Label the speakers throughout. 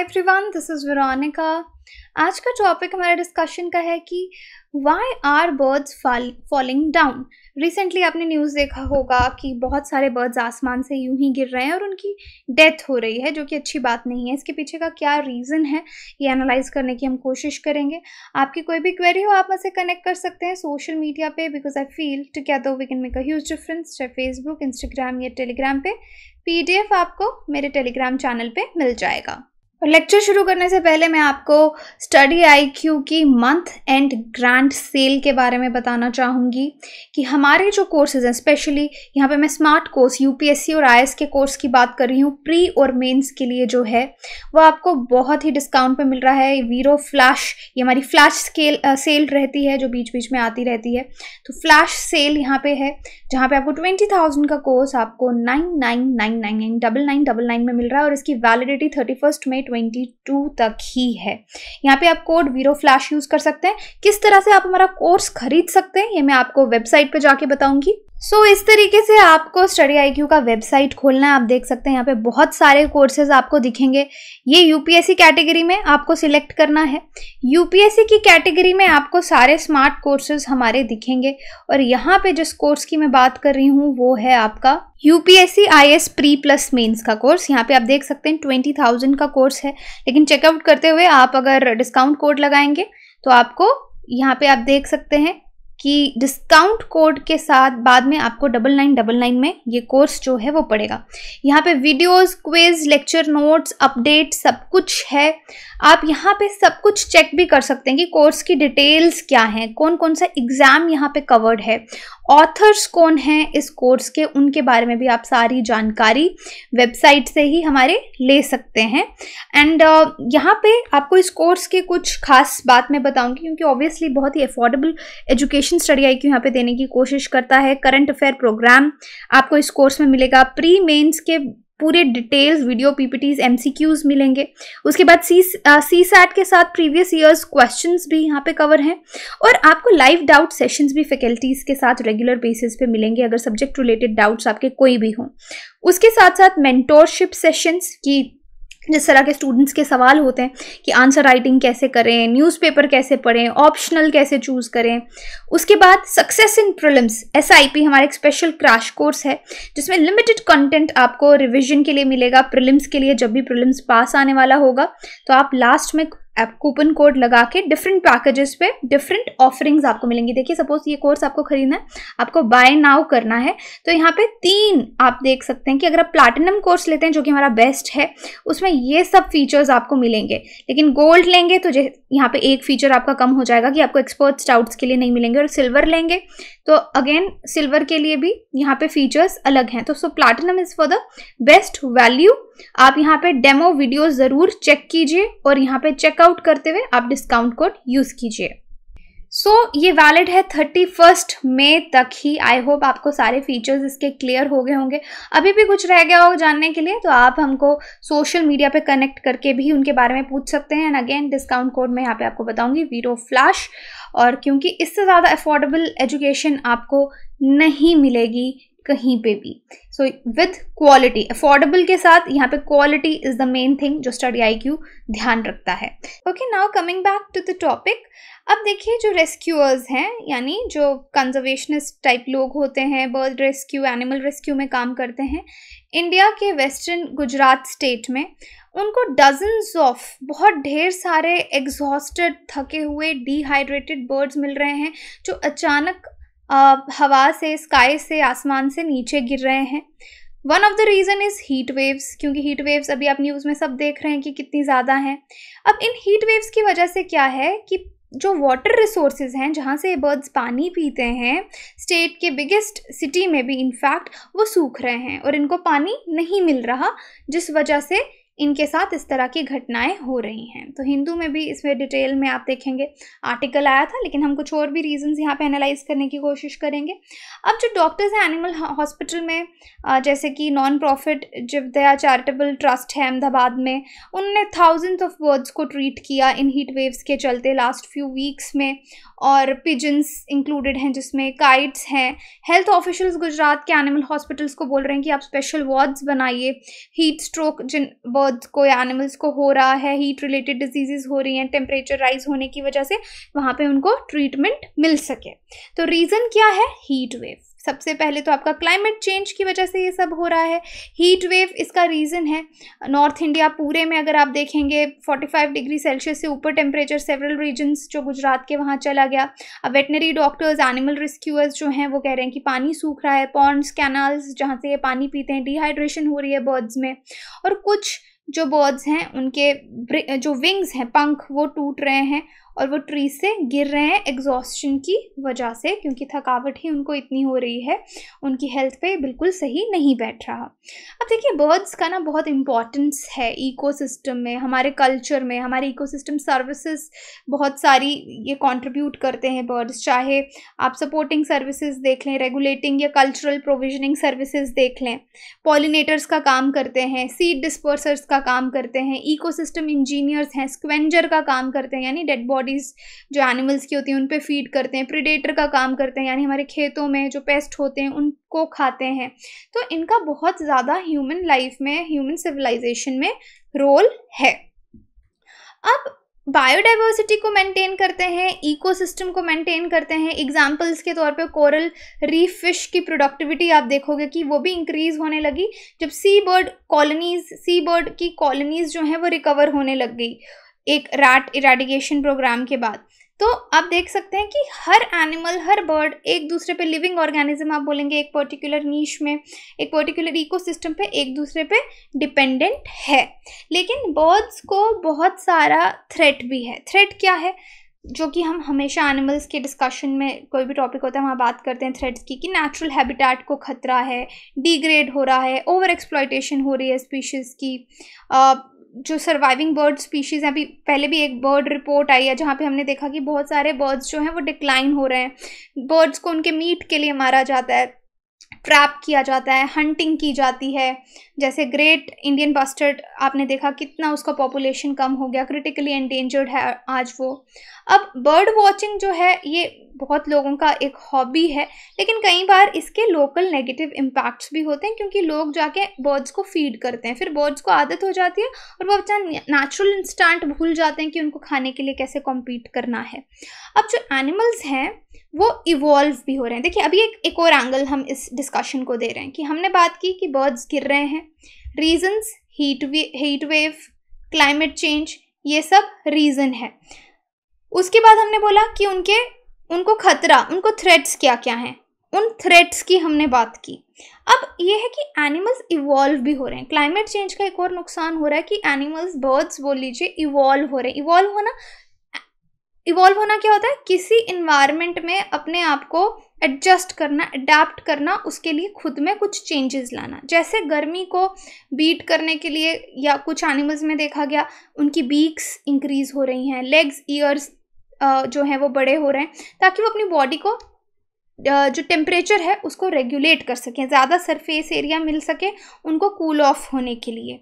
Speaker 1: every everyone this is Varanika आज का topic हमारा डिस्कशन का है कि why are birds falling down recently आपने न्यूज़ देखा होगा कि बहुत सारे बर्ड्स आसमान से यूं ही गिर रहे हैं और उनकी डेथ हो रही है जो कि अच्छी बात नहीं है इसके पीछे का क्या रीज़न है ये एनालाइज करने की हम कोशिश करेंगे आपकी कोई भी क्वेरी हो आप मुझसे कनेक्ट कर सकते हैं सोशल मीडिया पे बिकॉज आई फील टू क्या दो we can make a huge difference चाहे फेसबुक इंस्टाग्राम या टेलीग्राम पे पीडीएफ आपको मेरे टेलीग्राम चैनल पे मिल जाएगा लेक्चर शुरू करने से पहले मैं आपको स्टडी आईक्यू की मंथ एंड ग्रांट सेल के बारे में बताना चाहूँगी कि हमारे जो कोर्सेज हैं स्पेशली यहाँ पे मैं स्मार्ट कोर्स यूपीएससी और आईएएस के कोर्स की बात कर रही हूँ प्री और मेंस के लिए जो है वो आपको बहुत ही डिस्काउंट पे मिल रहा है वीरो फ्लैश ये हमारी फ्लैश स्केल सेल रहती है जो बीच बीच में आती रहती है तो फ्लैश सेल यहाँ पर है जहाँ पर आपको ट्वेंटी का कोर्स आपको नाइन में मिल रहा है और इसकी वैलिडिटी थर्टी में 2022 तक ही है यहाँ पे आप कोड वीरो फ्लैश यूज़ कर सकते हैं किस तरह से आप हमारा कोर्स खरीद सकते हैं ये मैं आपको वेबसाइट पर जाके बताऊंगी सो so, इस तरीके से आपको स्टडी आई का वेबसाइट खोलना है आप देख सकते हैं यहाँ पे बहुत सारे कोर्सेज आपको दिखेंगे ये यूपीएससी कैटेगरी में आपको सिलेक्ट करना है यूपीएससी की कैटेगरी में आपको सारे स्मार्ट कोर्सेज हमारे दिखेंगे और यहाँ पे जिस कोर्स की मैं बात कर रही हूँ वो है आपका UPSC I S pre plus mains का कोर्स यहाँ पे आप देख सकते हैं ट्वेंटी थाउजेंड का कोर्स है लेकिन चेकआउट करते हुए आप अगर डिस्काउंट कोड लगाएंगे तो आपको यहाँ पे आप देख सकते हैं कि डिस्काउंट कोड के साथ बाद में आपको डबल नाइन डबल नाइन में ये कोर्स जो है वो पड़ेगा यहाँ पे videos quiz lecture notes update सब कुछ है आप यहाँ पे सब कुछ चेक भी कर सकते हैं कि कोर्स की डिटेल्स क्या हैं कौन कौन सा एग्ज़ाम यहाँ पे कवर्ड है ऑथर्स कौन हैं इस कोर्स के उनके बारे में भी आप सारी जानकारी वेबसाइट से ही हमारे ले सकते हैं एंड uh, यहाँ पे आपको इस कोर्स के कुछ खास बात मैं बताऊँगी क्योंकि ऑब्वियसली बहुत ही affordable education question study I Q यहाँ पे देने की कोशिश करता है करंट अफेयर प्रोग्राम आपको इस कोर्स में मिलेगा प्री मेन्स के पूरे डिटेल्स वीडियो पीपीटीज एमसीक्यूज मिलेंगे उसके बाद सी सी सैट के साथ प्रीवियस ईयर्स क्वेश्चंस भी यहाँ पे कवर हैं और आपको लाइव डाउट सेशंस भी फैकल्टीज़ के साथ रेगुलर बेसिस पे मिलेंगे अगर सब्जेक्ट रिलेटेड डाउट्स आपके कोई भी हों उसके साथ साथ मेंटोरशिप सेशंस की जिस तरह के स्टूडेंट्स के सवाल होते हैं कि आंसर राइटिंग कैसे करें न्यूज़पेपर कैसे पढ़ें ऑप्शनल कैसे चूज़ करें उसके बाद सक्सेस इन प्रिलिम्स एस हमारा एक स्पेशल क्रैश कोर्स है जिसमें लिमिटेड कंटेंट आपको रिवीजन के लिए मिलेगा प्रिलिम्स के लिए जब भी प्रिलिम्स पास आने वाला होगा तो आप लास्ट में आप कूपन कोड लगा के डिफरेंट पैकेजेस पे डिफरेंट ऑफरिंग्स आपको मिलेंगी देखिए सपोज ये कोर्स आपको खरीदना है आपको बाय नाउ करना है तो यहाँ पे तीन आप देख सकते हैं कि अगर आप प्लाटिनम कोर्स लेते हैं जो कि हमारा बेस्ट है उसमें ये सब फीचर्स आपको मिलेंगे लेकिन गोल्ड लेंगे तो यहाँ पे एक फीचर आपका कम हो जाएगा कि आपको एक्सपर्ट स्टाउट्स के लिए नहीं मिलेंगे और सिल्वर लेंगे तो अगेन सिल्वर के लिए भी यहाँ पे फीचर्स अलग हैं तो so platinum is for the best value आप यहाँ पे डेमो वीडियो ज़रूर चेक कीजिए और यहाँ पे चेकआउट करते हुए आप डिस्काउंट कोड यूज़ कीजिए सो so, ये वैलिड है थर्टी फर्स्ट मे तक ही आई होप आपको सारे फीचर्स इसके क्लियर हो गए होंगे अभी भी कुछ रह गया हो जानने के लिए तो आप हमको सोशल मीडिया पे कनेक्ट करके भी उनके बारे में पूछ सकते हैं एंड अगेन डिस्काउंट कोड मैं यहाँ पे आपको बताऊंगी वीरो फ्लैश और क्योंकि इससे ज़्यादा अफोर्डेबल एजुकेशन आपको नहीं मिलेगी कहीं पे भी सो विथ क्वालिटी अफोर्डेबल के साथ यहाँ पे quality is the main thing जो स्टडी आई क्यू ध्यान रखता है okay now coming back to the topic अब देखिए जो रेस्क्यूअर्स हैं यानी जो कंजर्वेशनिस्ट टाइप लोग होते हैं बर्ड रेस्क्यू एनिमल रेस्क्यू में काम करते हैं इंडिया के वेस्टर्न गुजरात स्टेट में उनको डजन्स ऑफ बहुत ढेर सारे एग्जॉस्टेड थके हुए डिहाइड्रेटेड बर्ड्स मिल रहे हैं जो अचानक हवा से स्काई से आसमान से नीचे गिर रहे हैं one of the reason is heat waves क्योंकि हीट वेव्स अभी आप न्यूज़ में सब देख रहे हैं कि कितनी ज़्यादा हैं अब इन हीट वेव्स की वजह से क्या है कि जो वाटर रिसोर्सेज हैं जहाँ से बर्ड्स पानी पीते हैं स्टेट के बिगेस्ट सिटी में भी इनफैक्ट वो सूख रहे हैं और इनको पानी नहीं मिल रहा जिस वजह से इनके साथ इस तरह की घटनाएं हो रही हैं तो हिंदू में भी इसमें डिटेल में आप देखेंगे आर्टिकल आया था लेकिन हम कुछ और भी रीजंस यहाँ पे एनालाइज करने की कोशिश करेंगे अब जो डॉक्टर्स हैं एनिमल हॉस्पिटल में जैसे कि non profit Jivdaya charitable trust है अहमदाबाद में उनने थाउजेंड्स ऑफ बर्ड्स को ट्रीट किया इन हीट वेव्स के चलते लास्ट फ्यू वीक्स में और पिजन्स इंक्लूडेड हैं जिसमें काइट्स हैं हेल्थ ऑफिशल्स गुजरात के एनिमल हॉस्पिटल्स को बोल रहे हैं कि आप स्पेशल वार्ड्स बनाइए हीट स्ट्रोक जिन बर्ड बर्ड्स को या एनिमल्स को हो रहा है हीट रिलेटेड डिजीजेज हो रही हैं टेम्परेचर राइज होने की वजह से वहाँ पे उनको ट्रीटमेंट मिल सके तो रीज़न क्या है हीट वेव सबसे पहले तो आपका क्लाइमेट चेंज की वजह से ये सब हो रहा है हीट वेव इसका रीज़न है नॉर्थ इंडिया पूरे में अगर आप देखेंगे 45 डिग्री सेल्सियस से ऊपर टेम्परेचर सेवरल रीजन्स जो गुजरात के वहाँ चला गया अब वेटनरी डॉक्टर्स एनिमल रेस्क्यूअर्स जो हैं वो कह रहे हैं कि पानी सूख रहा है पॉन्ड्स कैनाल्स जहाँ से ये पानी पीते हैं डिहाइड्रेशन हो रही है बर्ड्स में और कुछ जो बर्ड्स हैं उनके जो विंग्स हैं पंख वो टूट रहे हैं और वो ट्री से गिर रहे हैं एग्जॉस्टन की वजह से क्योंकि थकावट ही उनको इतनी हो रही है उनकी हेल्थ पे बिल्कुल सही नहीं बैठ रहा अब देखिए बर्ड्स का ना बहुत इम्पॉर्टेंस है इकोसिस्टम में हमारे कल्चर में हमारे इकोसिस्टम सर्विसेज बहुत सारी ये कंट्रीब्यूट करते हैं बर्ड्स चाहे आप सपोर्टिंग सर्विसेज देख लें रेगुलेटिंग या कल्चरल प्रोविजनिंग सर्विसेज देख लें पॉलिनेटर्स का काम करते हैं सीड डिस्पर्सर्स का काम करते हैं इकोसिस्टम इंजीनियर्स हैं स्क्वेंजर का काम करते हैं यानी डेड बॉडी बॉडीज़ जो एनिमल्स की होती हैं उन पर फीड करते हैं प्रिडेटर का काम करते हैं यानी हमारे खेतों में जो पेस्ट होते हैं उनको खाते हैं तो इनका बहुत ज़्यादा ह्यूमन लाइफ में ह्यूमन सिविलाइजेशन में रोल है अब बायोडाइवर्सिटी को मेंटेन करते हैं इकोसिस्टम को मेंटेन करते हैं एग्जांपल्स के तौर पे कोरल रीफ फिश की प्रोडक्टिविटी आप देखोगे कि वो भी इंक्रीज होने लगी जब sea bird colonies sea bird की कॉलोनीज जो हैं वो रिकवर होने लग गई एक रैट इराडिगेशन प्रोग्राम के बाद तो आप देख सकते हैं कि हर एनिमल हर बर्ड एक दूसरे पे लिविंग ऑर्गेनिज्म आप बोलेंगे एक पर्टिकुलर नीश में एक पर्टिकुलर इकोसिस्टम पे एक दूसरे पे डिपेंडेंट है लेकिन बर्ड्स को बहुत सारा थ्रेट भी है थ्रेट क्या है जो कि हम हमेशा एनिमल्स के डिस्कशन में कोई भी टॉपिक होता है वहाँ बात करते हैं थ्रेड्स की कि नेचुरल हैबिटेट को खतरा है डिग्रेड हो रहा है ओवर एक्सप्लॉयटेशन हो रही है स्पीशीज़ की जो सर्वाइविंग बर्ड स्पीशीज़ हैं अभी पहले भी एक बर्ड रिपोर्ट आई है जहाँ पे हमने देखा कि बहुत सारे बर्ड्स जो हैं वो डिक्लाइन हो रहे हैं बर्ड्स को उनके मीट के लिए मारा जाता है ट्रैप किया जाता है हंटिंग की जाती है जैसे ग्रेट इंडियन बस्टर्ड आपने देखा कितना उसका पॉपुलेशन कम हो गया क्रिटिकली एंडेंजर्ड है आज वो अब बर्ड वॉचिंग जो है ये बहुत लोगों का एक हॉबी है लेकिन कई बार इसके लोकल नेगेटिव इम्पैक्ट्स भी होते हैं क्योंकि लोग जाके बर्ड्स को फीड करते हैं फिर बर्ड्स को आदत हो जाती है और वो बच्चा नेचुरल इंस्टांट भूल जाते हैं कि उनको खाने के लिए कैसे कॉम्पीट करना है अब जो एनिमल्स हैं वो इवॉल्व भी हो रहे हैं देखिए अभी एक एक और एंगल हम इस डिस्कशन को दे रहे हैं कि हमने बात की कि बर्ड्स गिर रहे हैं reasons heat wave heat wave climate change ये सब रीज़न है उसके बाद हमने बोला कि उनके उनको खतरा उनको थ्रेट्स क्या क्या हैं उन थ्रेट्स की हमने बात की अब ये है कि एनिमल्स इवॉल्व भी हो रहे हैं क्लाइमेट चेंज का एक और नुकसान हो रहा है कि एनिमल्स बर्ड्स बोल लीजिए इवॉल्व हो रहे हैं इवॉल्व होना इवॉल्व होना क्या होता है किसी इन्वायरमेंट में अपने आप को एडजस्ट करना अडेप्ट करना उसके लिए खुद में कुछ चेंजेस लाना जैसे गर्मी को बीट करने के लिए या कुछ एनिमल्स में देखा गया उनकी बीक्स इंक्रीज हो रही हैं लेग्स ईयर्स जो हैं वो बड़े हो रहे हैं ताकि वो अपनी बॉडी को जो टेम्परेचर है उसको रेगुलेट कर सकें ज़्यादा सरफेस एरिया मिल सके उनको कूल cool ऑफ होने के लिए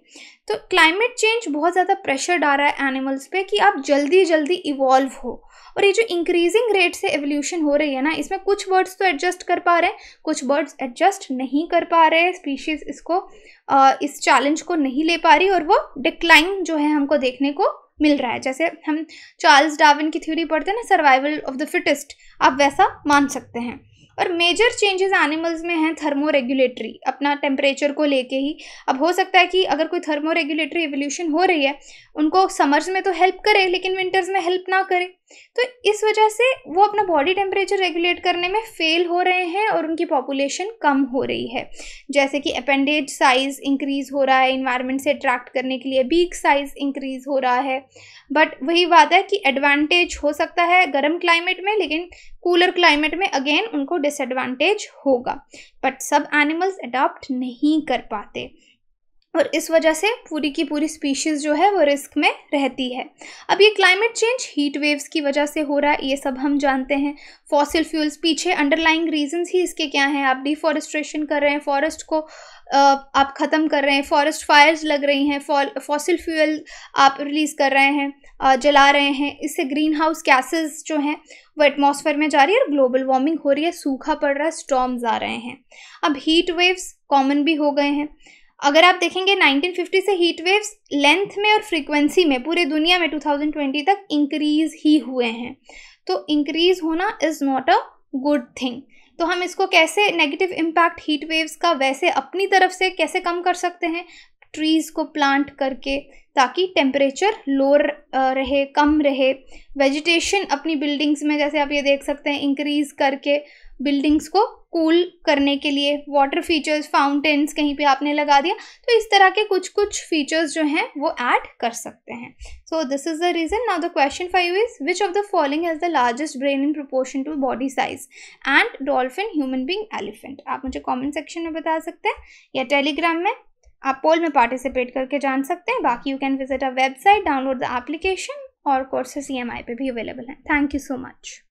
Speaker 1: तो क्लाइमेट चेंज बहुत ज़्यादा प्रेशर डाल रहा है एनिमल्स पे कि आप जल्दी जल्दी इवॉल्व हो और ये जो इंक्रीजिंग रेट से एवोल्यूशन हो रही है ना इसमें कुछ बर्ड्स तो एडजस्ट कर पा रहे हैं कुछ बर्ड्स एडजस्ट नहीं कर पा रहे स्पीशीज़ इसको इस चैलेंज को नहीं ले पा रही और वो डिक्लाइन जो है हमको देखने को मिल रहा है जैसे हम चार्ल्स डार्विन की थ्योरी पढ़ते हैं ना सर्वाइवल ऑफ द फिटेस्ट आप वैसा मान सकते हैं और मेजर चेंजेस एनिमल्स में हैं थर्मो रेगुलेटरी अपना टेम्परेचर को लेके ही अब हो सकता है कि अगर कोई थर्मो रेगुलेटरी एवोल्यूशन हो रही है उनको समर्स में तो हेल्प करे लेकिन विंटर्स में हेल्प ना करे तो इस वजह से वो अपना बॉडी टेम्परेचर रेगुलेट करने में फेल हो रहे हैं और उनकी पॉपुलेशन कम हो रही है जैसे कि अपेंडेज साइज़ इंक्रीज़ हो रहा है इन्वायरमेंट से अट्रैक्ट करने के लिए बीक साइज़ इंक्रीज़ हो रहा है बट वही बात है कि एडवांटेज हो सकता है गर्म क्लाइमेट में लेकिन कूलर क्लाइमेट में अगेन उनको डिसएडवांटेज होगा बट सब एनिमल्स अडॉप्ट नहीं कर पाते और इस वजह से पूरी की पूरी स्पीशीज़ जो है वो रिस्क में रहती है अब ये क्लाइमेट चेंज हीट वेव्स की वजह से हो रहा है ये सब हम जानते हैं फॉसिल फ्यूल्स पीछे अंडरलाइंग रीजंस ही इसके क्या हैं आप डिफॉरेस्ट्रेशन कर रहे हैं फॉरेस्ट को आप ख़त्म कर रहे हैं फॉरेस्ट फायर्स लग रही हैं फॉसिल फ्यूल आप रिलीज़ कर रहे हैं जला रहे हैं इससे ग्रीन हाउस गैसेज जो हैं वो एटमोसफेयर में जा रही है और ग्लोबल वार्मिंग हो रही है सूखा पड़ रहा है स्टॉम्स आ रहे हैं अब हीट वेव्स कॉमन भी हो गए हैं अगर आप देखेंगे 1950 से हीट वेव्स लेंथ में और फ्रीक्वेंसी में पूरे दुनिया में 2020 तक इंक्रीज ही हुए हैं तो इंक्रीज होना is not a good thing तो हम इसको कैसे नेगेटिव इम्पैक्ट हीट वेव्स का वैसे अपनी तरफ से कैसे कम कर सकते हैं ट्रीज़ को प्लांट करके ताकि टेम्परेचर लोअर रहे कम रहे वेजिटेशन अपनी बिल्डिंग्स में जैसे आप ये देख सकते हैं इंक्रीज़ करके बिल्डिंग्स को कूल cool करने के लिए वाटर फीचर्स फाउंटेन्स कहीं पे आपने लगा दिया तो इस तरह के कुछ कुछ फीचर्स जो हैं वो ऐड कर सकते हैं so this is the reason now the question five is which of the following as the largest brain in proportion to body size and dolphin human being elephant आप मुझे कॉमेंट सेक्शन में बता सकते हैं या टेलीग्राम में आप पोल में पार्टिसिपेट करके जान सकते हैं बाकी you can visit a website download the application और कोर्सेज ई एम आई पे भी अवेलेबल हैं थैंक यू सो मच